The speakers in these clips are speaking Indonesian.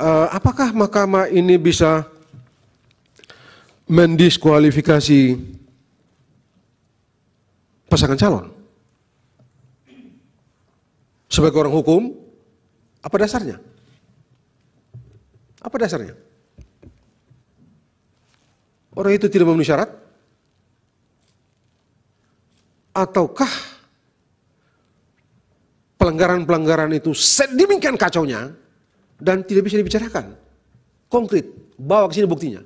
uh, apakah mahkamah ini bisa mendiskualifikasi pasangan calon? Sebagai orang hukum, apa dasarnya? Apa dasarnya? Orang itu tidak memenuhi syarat? Ataukah pelanggaran-pelanggaran itu sedemikian kacaunya dan tidak bisa dibicarakan. Konkret, bawa ke sini buktinya.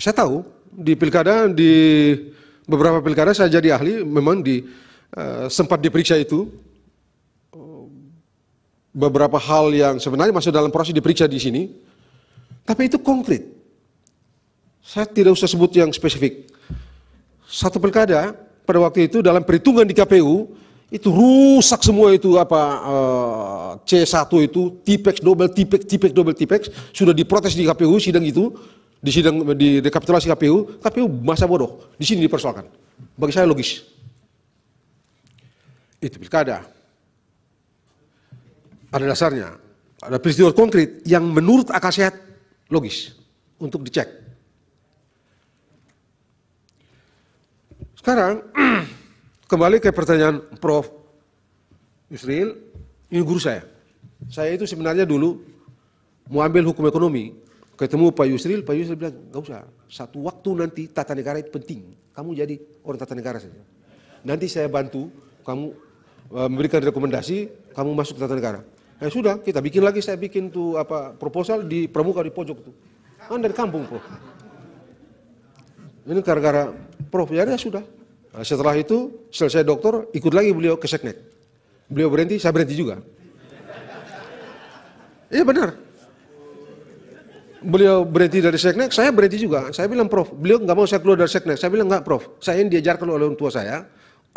Saya tahu di pilkada di beberapa pilkada saya jadi ahli memang di uh, sempat diperiksa itu beberapa hal yang sebenarnya masuk dalam proses diperiksa di sini. Tapi itu konkret. Saya tidak usah sebut yang spesifik. Satu pilkada pada waktu itu dalam perhitungan di KPU itu rusak semua itu apa eh, C1 itu tipeks double tipeks tipeks double tipeks sudah diprotes di KPU sidang itu di sidang di rekapitulasi KPU KPU masa bodoh di sini dipersoalkan bagi saya logis itu pilkada ada dasarnya ada peristiwa konkret yang menurut akal sehat logis untuk dicek sekarang Kembali ke pertanyaan Prof. Yusril, ini guru saya. Saya itu sebenarnya dulu mau ambil hukum ekonomi, ketemu Pak Yusril, Pak Yusril bilang, gak usah, satu waktu nanti tata negara itu penting. Kamu jadi orang tata negara saja. Nanti saya bantu, kamu eh, memberikan rekomendasi, kamu masuk tata negara. Ya eh, sudah, kita bikin lagi, saya bikin tuh apa proposal di pramuka di pojok tuh. Kan dari kampung, Prof. Ini gara-gara Prof, ya, ya sudah. Nah, setelah itu selesai dokter, ikut lagi beliau ke seknek. Beliau berhenti, saya berhenti juga. Iya benar. Beliau berhenti dari seknek, saya berhenti juga. Saya bilang, Prof, beliau nggak mau saya keluar dari seknek. Saya bilang, nggak, Prof. Saya yang diajarkan oleh orang tua saya,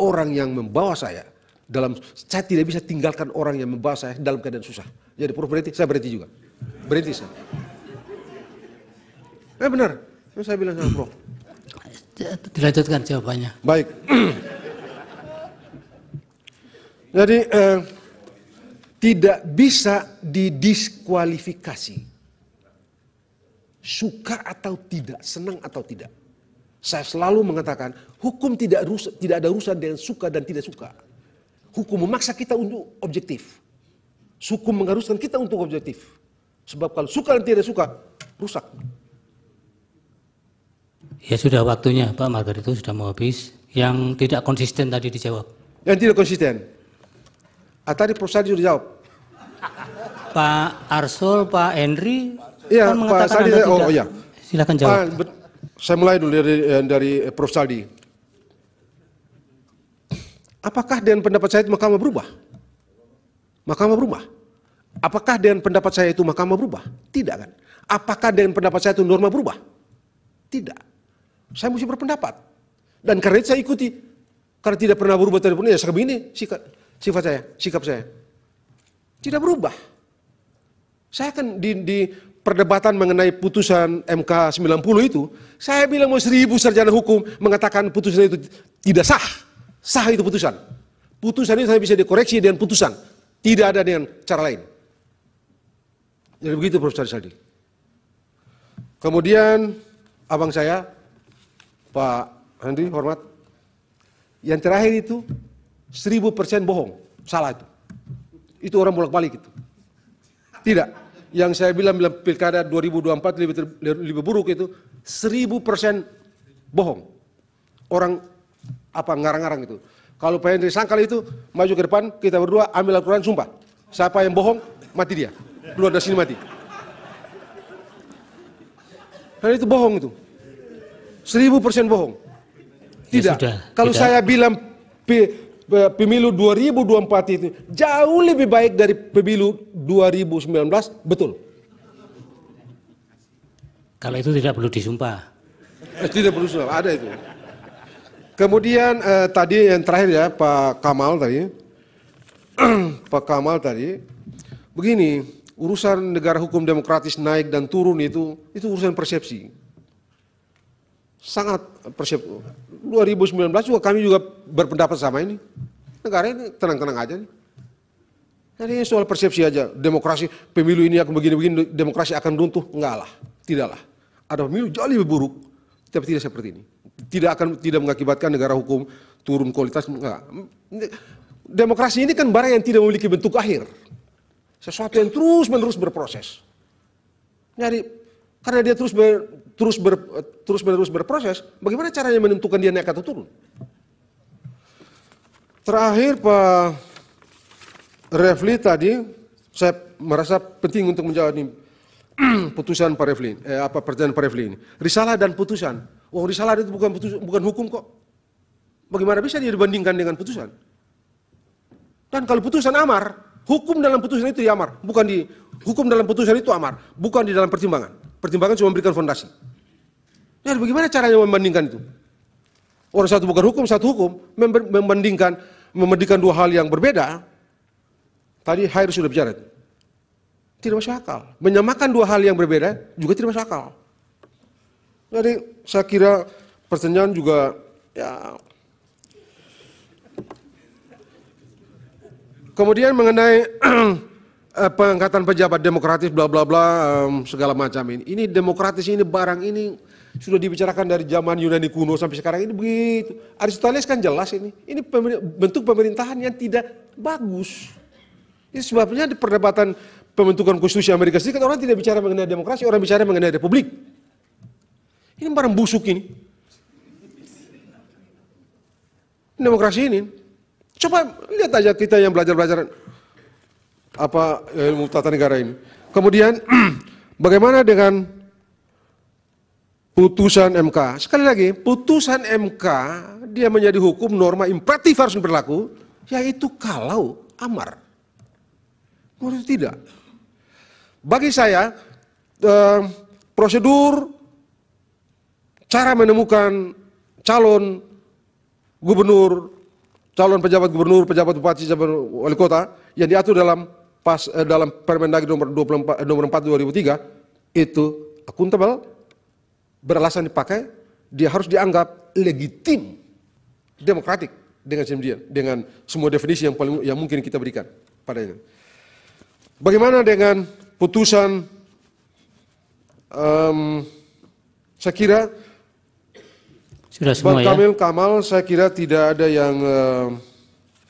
orang yang membawa saya dalam saya tidak bisa tinggalkan orang yang membawa saya dalam keadaan susah. Jadi Prof berhenti, saya berhenti juga. Berhenti saya. Eh benar. Saya bilang sama Prof, dilanjutkan jawabannya. Baik. Jadi eh, tidak bisa didiskualifikasi suka atau tidak, senang atau tidak. Saya selalu mengatakan hukum tidak rusak, tidak ada urusan dengan suka dan tidak suka. Hukum memaksa kita untuk objektif. Hukum mengharuskan kita untuk objektif. Sebab kalau suka dan tidak suka, rusak. Ya sudah waktunya Pak Margar itu sudah mau habis. Yang tidak konsisten tadi dijawab. Yang tidak konsisten? Ah, tadi Sadi sudah jawab. Pak Arsul, Pak Henry, ya, kan Pak Sadi, Anda oh, tidak. Oh, iya. Silakan jawab. Ah, bet, saya mulai dulu dari, eh, dari eh, Prof. Sadi. Apakah dengan pendapat saya itu mahkamah berubah? Mahkamah berubah. Apakah dengan pendapat saya itu mahkamah berubah? Tidak kan? Apakah dengan pendapat saya itu norma berubah? Tidak saya mesti berpendapat. Dan karena itu saya ikuti. Karena tidak pernah berubah dari ya saya begini sikap, sifat saya, sikap saya. Tidak berubah. Saya kan di, di perdebatan mengenai putusan MK 90 itu, saya bilang mau seribu sarjana hukum mengatakan putusan itu tidak sah. Sah itu putusan. Putusan itu saya bisa dikoreksi dengan putusan. Tidak ada dengan cara lain. Jadi begitu Prof. Sadi. Kemudian abang saya Pak Henry, hormat. Yang terakhir itu, seribu persen bohong. Salah itu. Itu orang bolak-balik itu. Tidak. Yang saya bilang, bilang pilkada 2024 lebih, ter, lebih buruk itu, seribu persen bohong. Orang apa ngarang-ngarang itu. Kalau Pak Henry sangkal itu, maju ke depan, kita berdua ambil Al-Quran, sumpah. Siapa yang bohong, mati dia. Keluar dari sini mati. Karena itu bohong itu. Seribu persen bohong. Ya tidak. Ya sudah, Kalau tidak. saya bilang pemilu 2024 itu jauh lebih baik dari pemilu 2019, betul. Kalau itu tidak perlu disumpah. Eh, tidak perlu disumpah, ada itu. Kemudian eh, tadi yang terakhir ya Pak Kamal tadi. Pak Kamal tadi begini, urusan negara hukum demokratis naik dan turun itu itu urusan persepsi sangat persib. 2019 juga kami juga berpendapat sama ini. Negara ini tenang-tenang aja nih. Jadi soal persepsi aja, demokrasi pemilu ini akan begini-begini, demokrasi akan runtuh. Enggak lah, tidak lah Ada pemilu jauh lebih buruk, tapi tidak seperti ini. Tidak akan tidak mengakibatkan negara hukum turun kualitas, enggak. Demokrasi ini kan barang yang tidak memiliki bentuk akhir. Sesuatu yang terus-menerus berproses. Jadi karena dia terus ber, terus ber, terus menerus berproses, bagaimana caranya menentukan dia naik atau turun? Terakhir Pak Refli tadi, saya merasa penting untuk menjawab ini putusan Pak Refli, eh, apa pertanyaan Pak Refli ini. Risalah dan putusan. Oh, risalah itu bukan putus, bukan hukum kok. Bagaimana bisa dia dibandingkan dengan putusan? Dan kalau putusan amar, hukum dalam putusan itu amar, bukan di hukum dalam putusan itu amar, bukan di dalam pertimbangan. Pertimbangan cuma memberikan fondasi. Ya, bagaimana caranya membandingkan itu? Orang satu bukan hukum, satu hukum. Membandingkan, membandingkan dua hal yang berbeda. Tadi Hair sudah bicara itu. Tidak masuk akal. Menyamakan dua hal yang berbeda juga tidak masuk akal. Jadi saya kira pertanyaan juga ya Kemudian mengenai eh, pengangkatan pejabat demokratis bla bla bla um, segala macam ini. Ini demokratis ini barang ini sudah dibicarakan dari zaman Yunani kuno sampai sekarang ini begitu. Aristoteles kan jelas ini. Ini bentuk pemerintahan yang tidak bagus. Ini sebabnya di perdebatan pembentukan konstitusi Amerika Serikat orang tidak bicara mengenai demokrasi, orang bicara mengenai republik. Ini barang busuk ini. Demokrasi ini. Coba lihat aja kita yang belajar-belajar apa eh, ilmu tata negara ini. Kemudian bagaimana dengan putusan MK? Sekali lagi, putusan MK dia menjadi hukum norma imperatif harus berlaku, yaitu kalau amar. Menurut tidak. Bagi saya, eh, prosedur cara menemukan calon gubernur, calon pejabat gubernur, pejabat bupati, pejabat wali kota yang diatur dalam pas eh, dalam Permendagri nomor 24 eh, nomor 4 2003 itu akuntabel beralasan dipakai dia harus dianggap legitim demokratik dengan sendirian dengan semua definisi yang paling yang mungkin kita berikan padanya. Bagaimana dengan putusan um, saya kira sudah semua Bang ya? Kamil ya? Kamal saya kira tidak ada yang uh,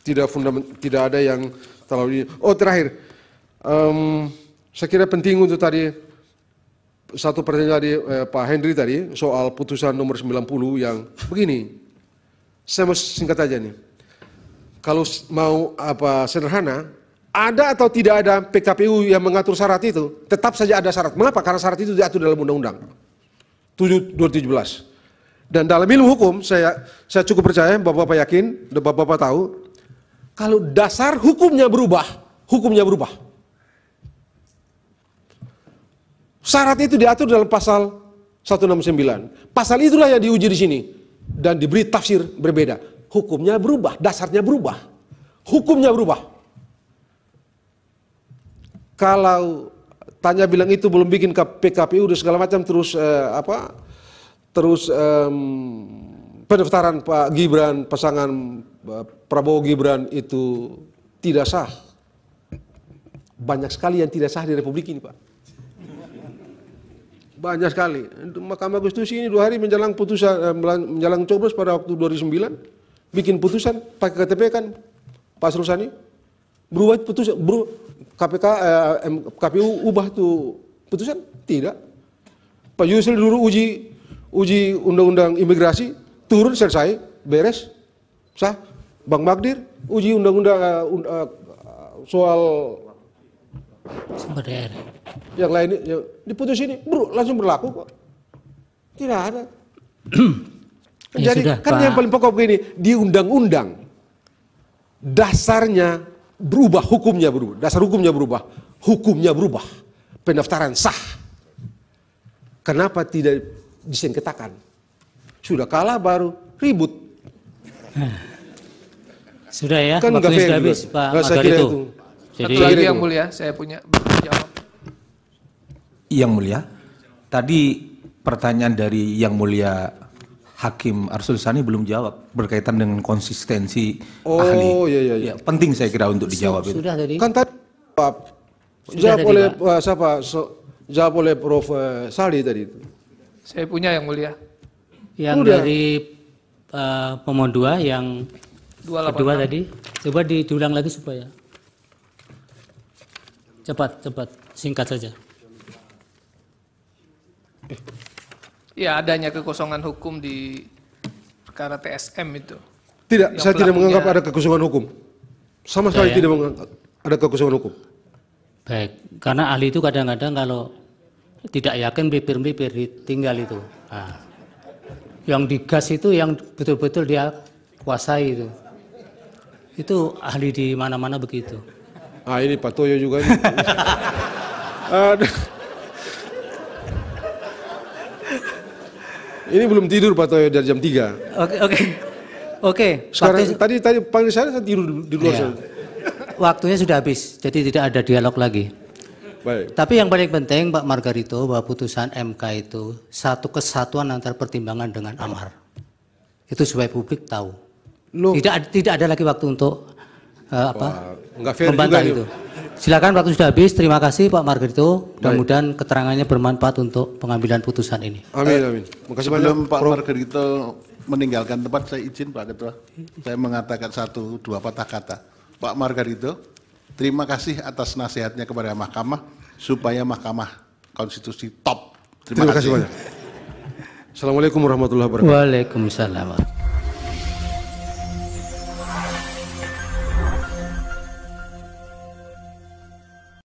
tidak fundament tidak ada yang terlalu ini. Oh terakhir, um, saya kira penting untuk tadi satu pertanyaan dari eh, Pak Henry tadi soal putusan nomor 90 yang begini. Saya mau singkat aja nih. Kalau mau apa sederhana, ada atau tidak ada PKPU yang mengatur syarat itu, tetap saja ada syarat. Mengapa? Karena syarat itu diatur dalam undang-undang 2017 Dan dalam ilmu hukum saya saya cukup percaya, Bapak-bapak yakin, Bapak-bapak tahu kalau dasar hukumnya berubah, hukumnya berubah. Syarat itu diatur dalam pasal 169. Pasal itulah yang diuji di sini dan diberi tafsir berbeda. Hukumnya berubah, dasarnya berubah. Hukumnya berubah. Kalau tanya bilang itu belum bikin PKPU dan segala macam terus eh, apa? Terus eh, pendaftaran Pak Gibran pasangan eh, Prabowo Gibran itu tidak sah. Banyak sekali yang tidak sah di Republik ini, Pak. Banyak sekali. Mahkamah Konstitusi ini dua hari menjelang putusan eh, menjelang coblos pada waktu 2009 bikin putusan pakai KTP kan Pak Sulsani berubah putusan ber, KPK eh, KPU ubah tuh putusan tidak Pak Yusril dulu uji uji undang-undang imigrasi turun selesai, beres, sah. Bang Magdir, uji undang-undang uh, uh, soal sumber Yang lain ya, diputus ini, bro, langsung berlaku kok. Tidak ada. ya Jadi sudah, kan Pak. yang paling pokok begini, di undang-undang dasarnya berubah, hukumnya berubah, dasar hukumnya berubah, hukumnya berubah, pendaftaran sah. Kenapa tidak disengketakan? Sudah kalah baru ribut. Sudah ya, kan waktu sudah habis Pak Magar itu. itu. Jadi, Satu lagi yang mulia, saya punya jawab. Yang mulia, tadi pertanyaan dari yang mulia Hakim Arsul Sani belum jawab berkaitan dengan konsistensi oh, ahli. Oh iya iya. Ya, penting saya kira untuk dijawab itu. Sudah tadi. Kan tadi jawab, jawab tadi, oleh Pak. Eh, siapa? So, jawab oleh Prof eh, Sali tadi itu. Saya punya yang mulia yang Udah. dari uh, pemohon dua yang 286. kedua tadi coba diulang lagi supaya cepat cepat singkat saja ya adanya kekosongan hukum di perkara TSM itu tidak yang saya tidak menganggap ada kekosongan hukum sama iya, sekali ya. tidak menganggap ada kekosongan hukum baik karena ahli itu kadang-kadang kalau tidak yakin bibir-bibir ditinggal itu nah yang digas itu yang betul-betul dia kuasai itu. Itu ahli di mana-mana begitu. Ah ini Pak Toyo juga ini. Aduh. Ini belum tidur Pak Toyo dari jam 3. Oke, oke. Oke. Sekarang waktu... tadi tadi panggil saya, saya tidur di luar Iya. Waktunya sudah habis, jadi tidak ada dialog lagi. Baik. Tapi yang paling penting Pak Margarito bahwa putusan MK itu satu kesatuan antara pertimbangan dengan amar. Itu supaya publik tahu. Loh. Tidak tidak ada lagi waktu untuk uh, apa? Enggak fair membantah juga, itu. Silakan waktu sudah habis. Terima kasih Pak Margarito. Mudah-mudahan keterangannya bermanfaat untuk pengambilan putusan ini. Amin eh, amin. Makasih Sebelum banyak, Pak Pro. Margarito meninggalkan tempat saya izin Pak Ketua. Saya mengatakan satu dua patah kata. Pak Margarito Terima kasih atas nasihatnya kepada Mahkamah supaya Mahkamah Konstitusi top. Terima, Terima kasih. kasih banyak. Assalamualaikum warahmatullahi wabarakatuh. Waalaikumsalam.